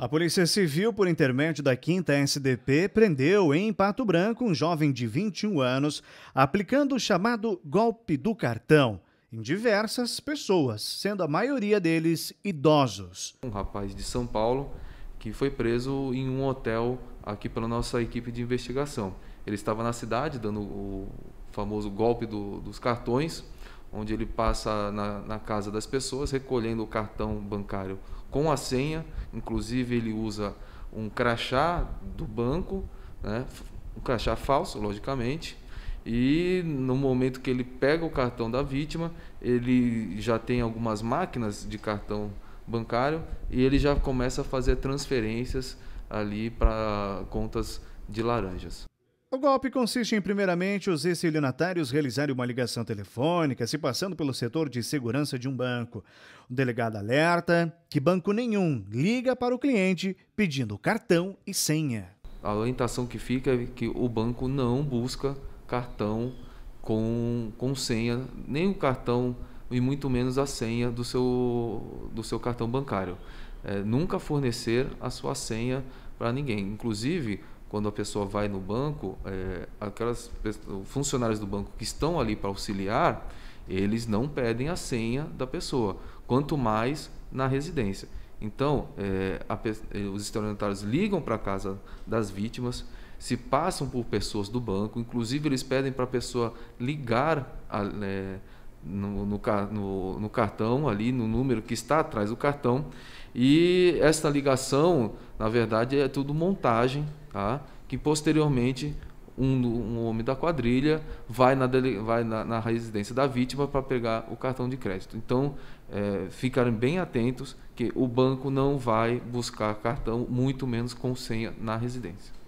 A Polícia Civil, por intermédio da 5 SDP, prendeu em Pato Branco um jovem de 21 anos aplicando o chamado golpe do cartão em diversas pessoas, sendo a maioria deles idosos. Um rapaz de São Paulo que foi preso em um hotel aqui pela nossa equipe de investigação. Ele estava na cidade dando o famoso golpe do, dos cartões onde ele passa na, na casa das pessoas recolhendo o cartão bancário com a senha, inclusive ele usa um crachá do banco, né? um crachá falso, logicamente, e no momento que ele pega o cartão da vítima, ele já tem algumas máquinas de cartão bancário e ele já começa a fazer transferências ali para contas de laranjas. O golpe consiste em, primeiramente, os estelionatários realizarem uma ligação telefônica, se passando pelo setor de segurança de um banco. O delegado alerta que banco nenhum liga para o cliente pedindo cartão e senha. A orientação que fica é que o banco não busca cartão com, com senha, nem o cartão e muito menos a senha do seu, do seu cartão bancário. É, nunca fornecer a sua senha para ninguém. Inclusive, quando a pessoa vai no banco, é, aquelas funcionários do banco que estão ali para auxiliar, eles não pedem a senha da pessoa, quanto mais na residência. Então, é, a, é, os estelionatários ligam para a casa das vítimas, se passam por pessoas do banco, inclusive eles pedem para a pessoa ligar a, é, no, no, no, no, cartão, ali no número que está atrás do cartão, e essa ligação, na verdade, é tudo montagem tá? que posteriormente um, um homem da quadrilha vai na, dele, vai na, na residência da vítima para pegar o cartão de crédito. Então, é, ficarem bem atentos que o banco não vai buscar cartão, muito menos com senha na residência.